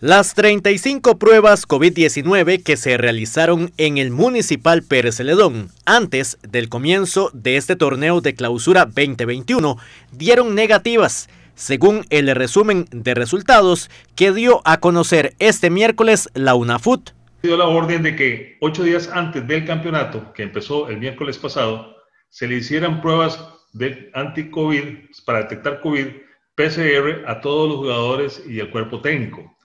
Las 35 pruebas COVID-19 que se realizaron en el Municipal Pérez Celedón antes del comienzo de este torneo de clausura 2021 dieron negativas, según el resumen de resultados que dio a conocer este miércoles la UNAFUT. Dio la orden de que ocho días antes del campeonato, que empezó el miércoles pasado, se le hicieran pruebas de anti-COVID para detectar COVID PCR a todos los jugadores y el cuerpo técnico.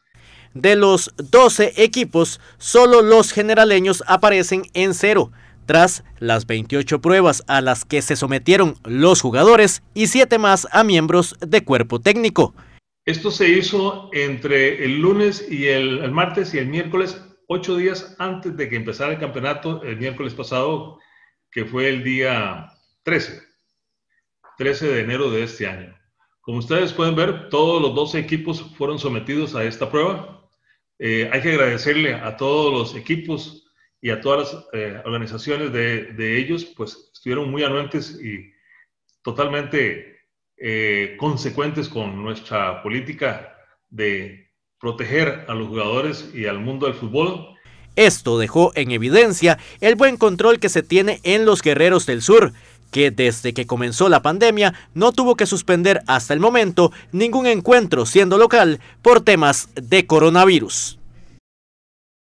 De los 12 equipos, solo los generaleños aparecen en cero, tras las 28 pruebas a las que se sometieron los jugadores y 7 más a miembros de cuerpo técnico. Esto se hizo entre el lunes y el, martes y el miércoles, ocho días antes de que empezara el campeonato, el miércoles pasado, que fue el día 13, 13 de enero de este año. Como ustedes pueden ver, todos los 12 equipos fueron sometidos a esta prueba eh, hay que agradecerle a todos los equipos y a todas las eh, organizaciones de, ellos, pues estuvieron muy anuentes y totalmente eh, consecuentes con nuestra política de proteger a los jugadores y al mundo del fútbol. Esto dejó en evidencia el buen control que se tiene en los guerreros del sur, que desde que comenzó la pandemia no tuvo que suspender hasta el momento ningún encuentro siendo local por temas de coronavirus.